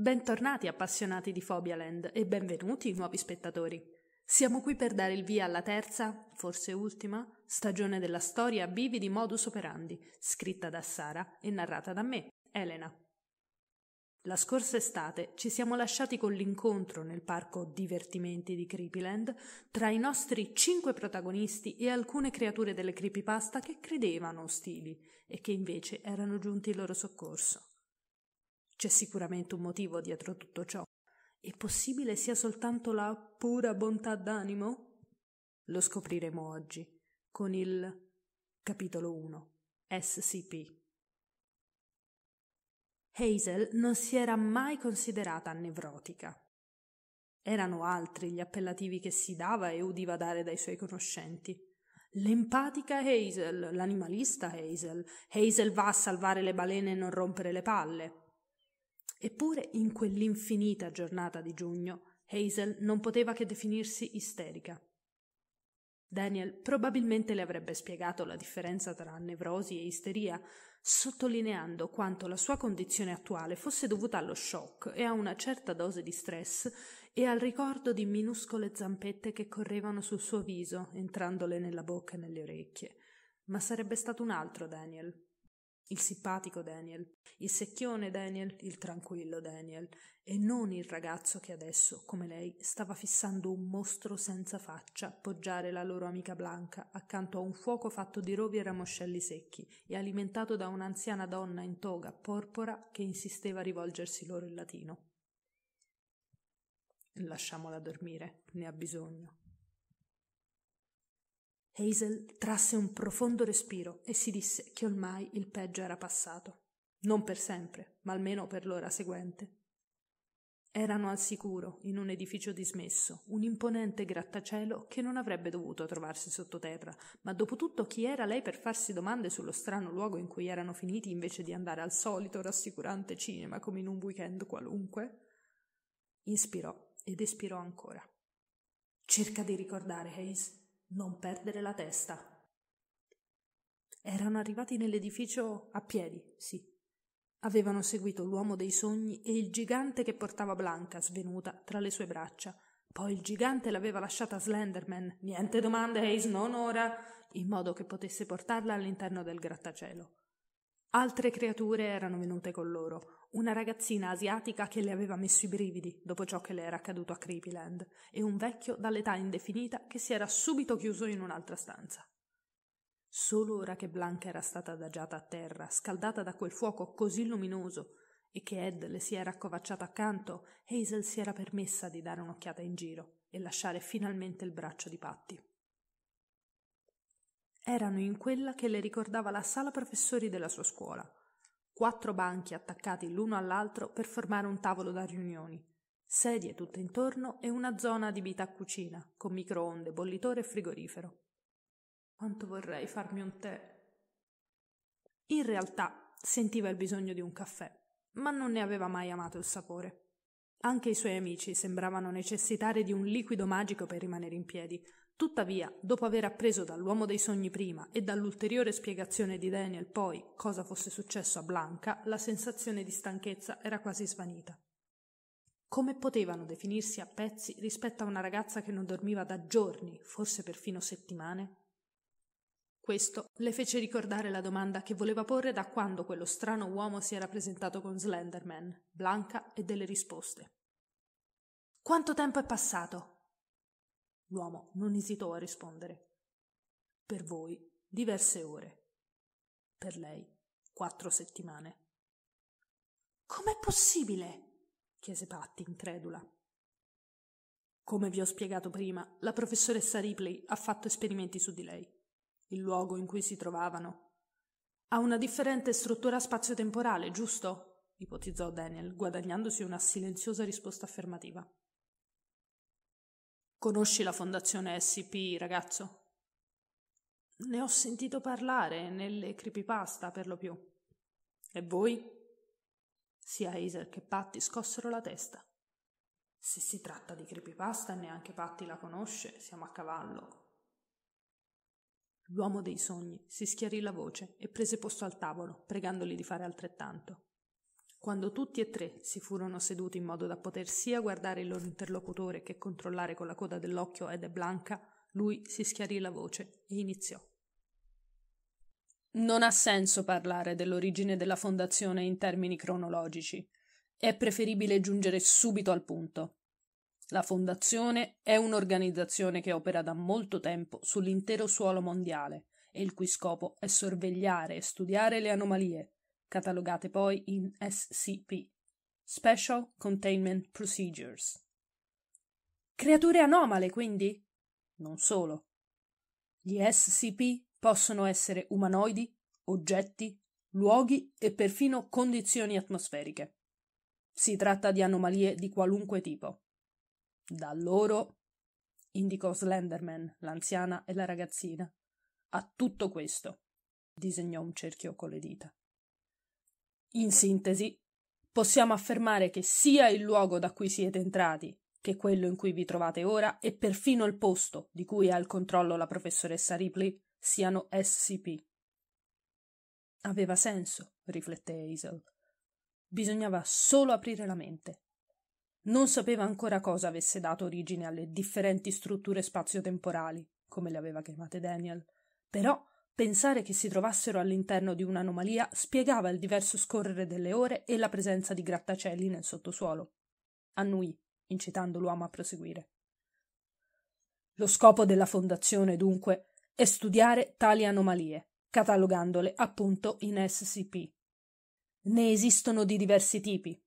Bentornati appassionati di Fobialand e benvenuti nuovi spettatori. Siamo qui per dare il via alla terza, forse ultima, stagione della storia Bivi di Modus Operandi, scritta da Sara e narrata da me, Elena. La scorsa estate ci siamo lasciati con l'incontro nel parco Divertimenti di Creepyland tra i nostri cinque protagonisti e alcune creature delle creepypasta che credevano ostili e che invece erano giunti in loro soccorso. C'è sicuramente un motivo dietro tutto ciò. È possibile sia soltanto la pura bontà d'animo? Lo scopriremo oggi con il capitolo 1 SCP. Hazel non si era mai considerata nevrotica. Erano altri gli appellativi che si dava e udiva dare dai suoi conoscenti. L'empatica Hazel, l'animalista Hazel, Hazel va a salvare le balene e non rompere le palle. Eppure in quell'infinita giornata di giugno Hazel non poteva che definirsi isterica. Daniel probabilmente le avrebbe spiegato la differenza tra nevrosi e isteria, sottolineando quanto la sua condizione attuale fosse dovuta allo shock e a una certa dose di stress e al ricordo di minuscole zampette che correvano sul suo viso, entrandole nella bocca e nelle orecchie. Ma sarebbe stato un altro Daniel, il simpatico Daniel, il secchione Daniel, il tranquillo Daniel, e non il ragazzo che adesso, come lei, stava fissando un mostro senza faccia poggiare la loro amica Blanca accanto a un fuoco fatto di rovi e ramoscelli secchi e alimentato da un'anziana donna in toga porpora che insisteva a rivolgersi loro in latino. Lasciamola dormire, ne ha bisogno. Hazel trasse un profondo respiro e si disse che ormai il peggio era passato. Non per sempre, ma almeno per l'ora seguente. Erano al sicuro, in un edificio dismesso, un imponente grattacielo che non avrebbe dovuto trovarsi sottoterra, ma dopo tutto chi era lei per farsi domande sullo strano luogo in cui erano finiti invece di andare al solito rassicurante cinema come in un weekend qualunque? Inspirò ed espirò ancora. Cerca di ricordare, Hayes, non perdere la testa. Erano arrivati nell'edificio a piedi, sì. Avevano seguito l'uomo dei sogni e il gigante che portava Blanca, svenuta, tra le sue braccia. Poi il gigante l'aveva lasciata a Slenderman. Niente domande, Ace, non ora! In modo che potesse portarla all'interno del grattacielo. Altre creature erano venute con loro, una ragazzina asiatica che le aveva messo i brividi dopo ciò che le era accaduto a Creepyland, e un vecchio dall'età indefinita che si era subito chiuso in un'altra stanza. Solo ora che Blanca era stata adagiata a terra, scaldata da quel fuoco così luminoso, e che Ed le si era accovacciata accanto, Hazel si era permessa di dare un'occhiata in giro e lasciare finalmente il braccio di Patty. Erano in quella che le ricordava la sala professori della sua scuola. Quattro banchi attaccati l'uno all'altro per formare un tavolo da riunioni. Sedie tutte intorno e una zona adibita a cucina, con microonde, bollitore e frigorifero. Quanto vorrei farmi un tè. In realtà sentiva il bisogno di un caffè, ma non ne aveva mai amato il sapore. Anche i suoi amici sembravano necessitare di un liquido magico per rimanere in piedi, Tuttavia, dopo aver appreso dall'uomo dei sogni prima e dall'ulteriore spiegazione di Daniel poi cosa fosse successo a Blanca, la sensazione di stanchezza era quasi svanita. Come potevano definirsi a pezzi rispetto a una ragazza che non dormiva da giorni, forse perfino settimane? Questo le fece ricordare la domanda che voleva porre da quando quello strano uomo si era presentato con Slenderman, Blanca e delle risposte. Quanto tempo è passato? L'uomo non esitò a rispondere. Per voi diverse ore. Per lei quattro settimane. Com'è possibile? chiese Patti, incredula. Come vi ho spiegato prima, la professoressa Ripley ha fatto esperimenti su di lei. Il luogo in cui si trovavano. Ha una differente struttura spazio-temporale, giusto? ipotizzò Daniel, guadagnandosi una silenziosa risposta affermativa. Conosci la fondazione SCP, ragazzo? Ne ho sentito parlare nelle creepypasta per lo più. E voi? Sia Hazel che Patti scossero la testa. Se si tratta di creepypasta, neanche Patti la conosce, siamo a cavallo. L'uomo dei sogni si schiarì la voce e prese posto al tavolo, pregandoli di fare altrettanto. Quando tutti e tre si furono seduti in modo da poter sia guardare il loro interlocutore che controllare con la coda dell'occhio ed e blanca, lui si schiarì la voce e iniziò. Non ha senso parlare dell'origine della fondazione in termini cronologici. È preferibile giungere subito al punto. La fondazione è un'organizzazione che opera da molto tempo sull'intero suolo mondiale e il cui scopo è sorvegliare e studiare le anomalie, catalogate poi in SCP Special Containment Procedures. Creature anomale, quindi? Non solo. Gli SCP possono essere umanoidi, oggetti, luoghi e perfino condizioni atmosferiche. Si tratta di anomalie di qualunque tipo. Da loro, indicò Slenderman, l'anziana e la ragazzina, a tutto questo, disegnò un cerchio con le dita. In sintesi, possiamo affermare che sia il luogo da cui siete entrati, che quello in cui vi trovate ora, e perfino il posto di cui ha il controllo la professoressa Ripley, siano SCP. Aveva senso, riflette Hazel. Bisognava solo aprire la mente. Non sapeva ancora cosa avesse dato origine alle differenti strutture spazio-temporali, come le aveva chiamate Daniel, però Pensare che si trovassero all'interno di un'anomalia spiegava il diverso scorrere delle ore e la presenza di grattacieli nel sottosuolo. Annui, incitando l'uomo a proseguire. Lo scopo della fondazione, dunque, è studiare tali anomalie, catalogandole appunto in SCP. Ne esistono di diversi tipi.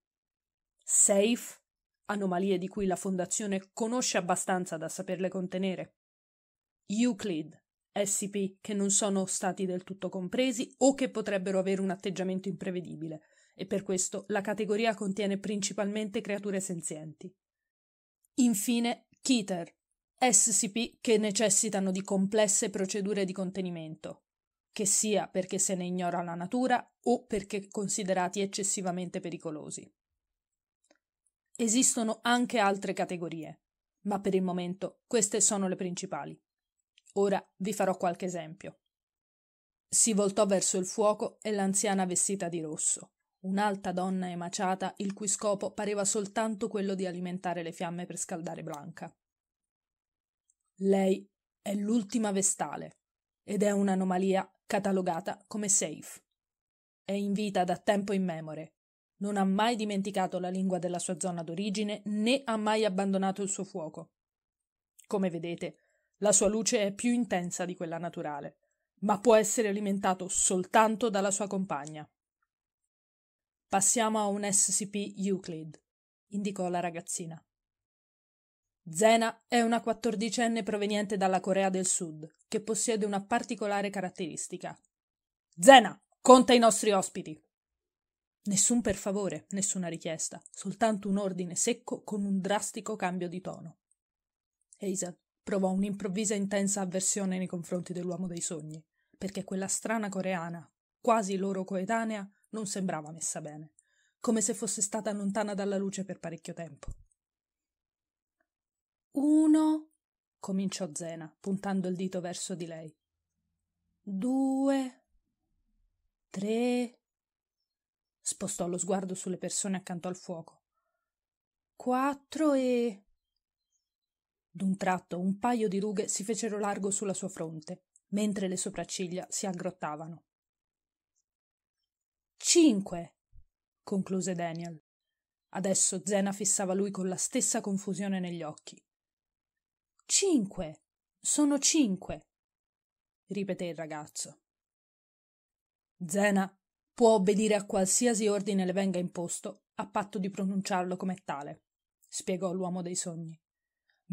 SAFE, anomalie di cui la fondazione conosce abbastanza da saperle contenere. Euclid, SCP che non sono stati del tutto compresi o che potrebbero avere un atteggiamento imprevedibile, e per questo la categoria contiene principalmente creature senzienti. Infine, Keter, SCP che necessitano di complesse procedure di contenimento, che sia perché se ne ignora la natura o perché considerati eccessivamente pericolosi. Esistono anche altre categorie, ma per il momento queste sono le principali. Ora vi farò qualche esempio. Si voltò verso il fuoco e l'anziana vestita di rosso, un'alta donna emaciata il cui scopo pareva soltanto quello di alimentare le fiamme per scaldare Blanca. Lei è l'ultima vestale ed è un'anomalia catalogata come safe. È in vita da tempo immemore. Non ha mai dimenticato la lingua della sua zona d'origine né ha mai abbandonato il suo fuoco. Come vedete, la sua luce è più intensa di quella naturale, ma può essere alimentato soltanto dalla sua compagna. Passiamo a un SCP Euclid, indicò la ragazzina. Zena è una quattordicenne proveniente dalla Corea del Sud, che possiede una particolare caratteristica. Zena, conta i nostri ospiti. Nessun per favore, nessuna richiesta, soltanto un ordine secco con un drastico cambio di tono. Hazel provò un'improvvisa intensa avversione nei confronti dell'uomo dei sogni, perché quella strana coreana, quasi loro coetanea, non sembrava messa bene, come se fosse stata lontana dalla luce per parecchio tempo. Uno, cominciò Zena, puntando il dito verso di lei. Due, tre. Spostò lo sguardo sulle persone accanto al fuoco. Quattro e. D'un tratto un paio di rughe si fecero largo sulla sua fronte, mentre le sopracciglia si aggrottavano. Cinque! concluse Daniel. Adesso Zena fissava lui con la stessa confusione negli occhi. Cinque! Sono cinque! ripeté il ragazzo. Zena può obbedire a qualsiasi ordine le venga imposto, a patto di pronunciarlo come tale, spiegò l'uomo dei sogni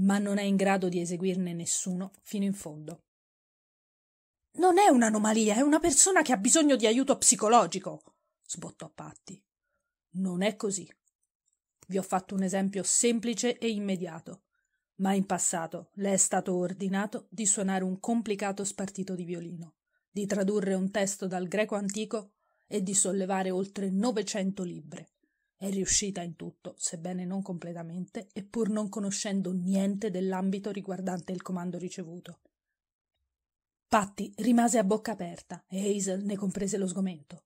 ma non è in grado di eseguirne nessuno fino in fondo. Non è un'anomalia, è una persona che ha bisogno di aiuto psicologico, sbottò Patti. Non è così. Vi ho fatto un esempio semplice e immediato, ma in passato le è stato ordinato di suonare un complicato spartito di violino, di tradurre un testo dal greco antico e di sollevare oltre 900 libbre. È riuscita in tutto, sebbene non completamente, e pur non conoscendo niente dell'ambito riguardante il comando ricevuto. Patti rimase a bocca aperta e Hazel ne comprese lo sgomento.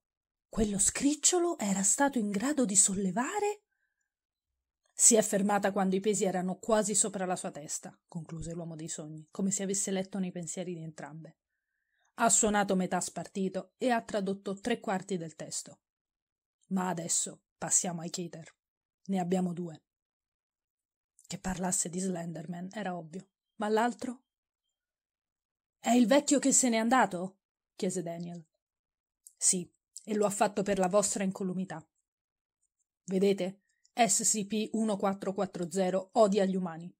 Quello scricciolo era stato in grado di sollevare si è fermata quando i pesi erano quasi sopra la sua testa, concluse l'uomo dei sogni, come se avesse letto nei pensieri di entrambe. Ha suonato metà spartito e ha tradotto tre quarti del testo. Ma adesso Passiamo ai Keter. Ne abbiamo due. Che parlasse di Slenderman era ovvio, ma l'altro? È il vecchio che se n'è andato? chiese Daniel. Sì, e lo ha fatto per la vostra incolumità. Vedete, SCP-1440 odia gli umani.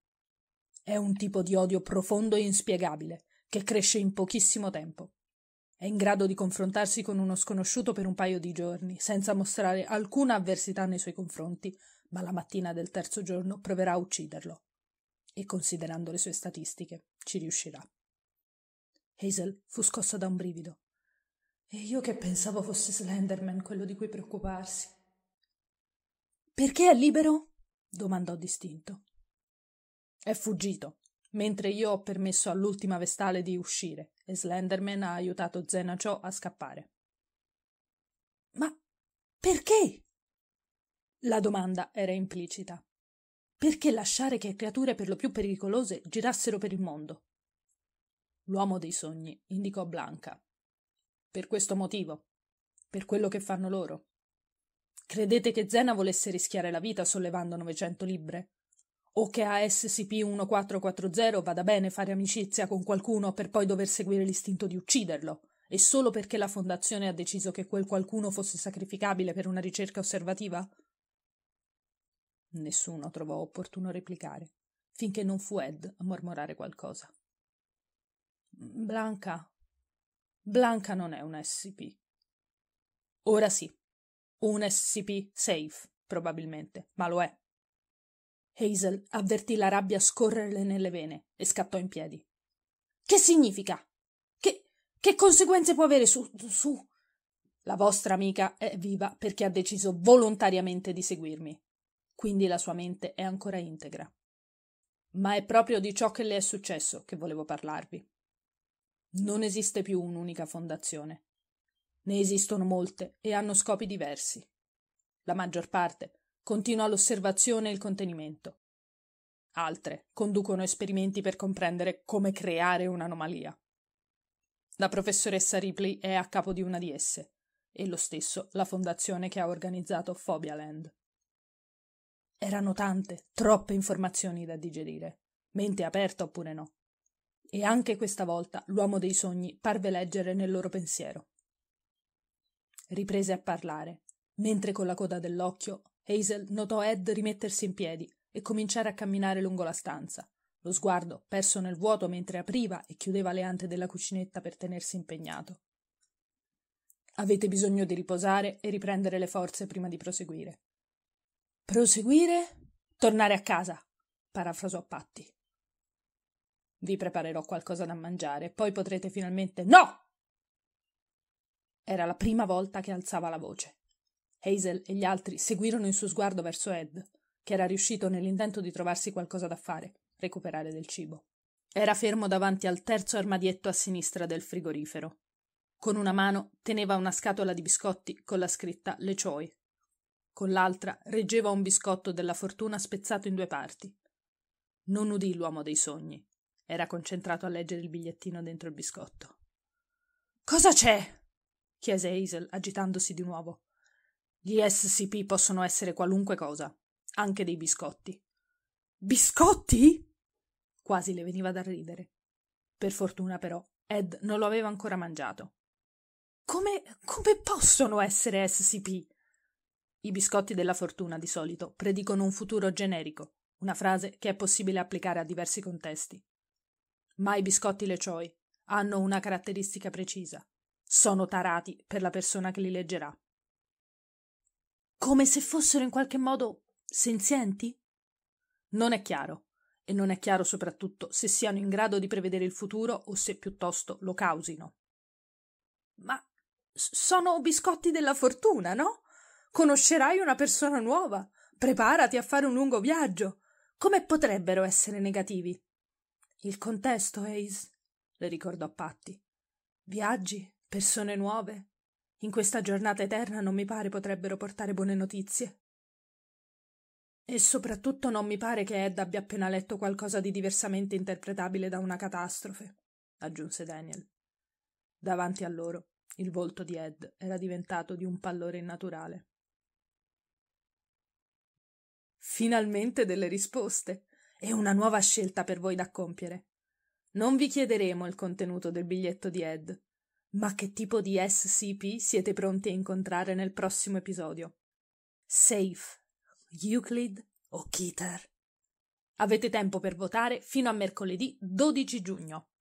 È un tipo di odio profondo e inspiegabile, che cresce in pochissimo tempo. È in grado di confrontarsi con uno sconosciuto per un paio di giorni, senza mostrare alcuna avversità nei suoi confronti, ma la mattina del terzo giorno proverà a ucciderlo. E considerando le sue statistiche, ci riuscirà. Hazel fu scossa da un brivido. E io che pensavo fosse Slenderman quello di cui preoccuparsi. Perché è libero? domandò distinto. È fuggito, mentre io ho permesso all'ultima vestale di uscire e Slenderman ha aiutato Zenacio a scappare. Ma perché? La domanda era implicita. Perché lasciare che creature per lo più pericolose girassero per il mondo? L'uomo dei sogni indicò Blanca. Per questo motivo, per quello che fanno loro. Credete che Zena volesse rischiare la vita sollevando 900 libbre? o che a SCP-1440 vada bene fare amicizia con qualcuno per poi dover seguire l'istinto di ucciderlo, e solo perché la Fondazione ha deciso che quel qualcuno fosse sacrificabile per una ricerca osservativa? Nessuno trovò opportuno replicare, finché non fu Ed a mormorare qualcosa. Blanca. Blanca non è un SCP. Ora sì, un SCP safe, probabilmente, ma lo è. Hazel avvertì la rabbia scorrerle nelle vene e scattò in piedi. Che significa? Che, che conseguenze può avere su, su? La vostra amica è viva perché ha deciso volontariamente di seguirmi. Quindi la sua mente è ancora integra. Ma è proprio di ciò che le è successo che volevo parlarvi. Non esiste più un'unica fondazione. Ne esistono molte e hanno scopi diversi. La maggior parte continua l'osservazione e il contenimento. Altre conducono esperimenti per comprendere come creare un'anomalia. La professoressa Ripley è a capo di una di esse, e lo stesso la fondazione che ha organizzato Phobialand. Erano tante, troppe informazioni da digerire, mente aperta oppure no. E anche questa volta l'uomo dei sogni parve leggere nel loro pensiero. Riprese a parlare, mentre con la coda dell'occhio Hazel notò Ed rimettersi in piedi e cominciare a camminare lungo la stanza, lo sguardo perso nel vuoto mentre apriva e chiudeva le ante della cucinetta per tenersi impegnato. Avete bisogno di riposare e riprendere le forze prima di proseguire. Proseguire? Tornare a casa, parafrasò Patti. Vi preparerò qualcosa da mangiare, poi potrete finalmente. No! Era la prima volta che alzava la voce. Hazel e gli altri seguirono il suo sguardo verso Ed, che era riuscito nell'intento di trovarsi qualcosa da fare, recuperare del cibo. Era fermo davanti al terzo armadietto a sinistra del frigorifero. Con una mano teneva una scatola di biscotti con la scritta Le Choi. Con l'altra reggeva un biscotto della fortuna spezzato in due parti. Non udì l'uomo dei sogni. Era concentrato a leggere il bigliettino dentro il biscotto. Cosa c'è? chiese Hazel, agitandosi di nuovo. Gli SCP possono essere qualunque cosa, anche dei biscotti. Biscotti? Quasi le veniva da ridere. Per fortuna, però, Ed non lo aveva ancora mangiato. Come, come possono essere SCP? I biscotti della fortuna di solito predicono un futuro generico, una frase che è possibile applicare a diversi contesti. Ma i biscotti Lecioi hanno una caratteristica precisa. Sono tarati per la persona che li leggerà come se fossero in qualche modo senzienti? Non è chiaro, e non è chiaro soprattutto se siano in grado di prevedere il futuro o se piuttosto lo causino. Ma sono biscotti della fortuna, no? Conoscerai una persona nuova, preparati a fare un lungo viaggio. Come potrebbero essere negativi? Il contesto, Ace, le ricordò Patti. Viaggi, persone nuove, in questa giornata eterna non mi pare potrebbero portare buone notizie. E soprattutto non mi pare che Ed abbia appena letto qualcosa di diversamente interpretabile da una catastrofe, aggiunse Daniel. Davanti a loro il volto di Ed era diventato di un pallore innaturale. Finalmente delle risposte e una nuova scelta per voi da compiere. Non vi chiederemo il contenuto del biglietto di Ed, ma che tipo di SCP siete pronti a incontrare nel prossimo episodio? Safe, Euclid o Keter? Avete tempo per votare fino a mercoledì 12 giugno.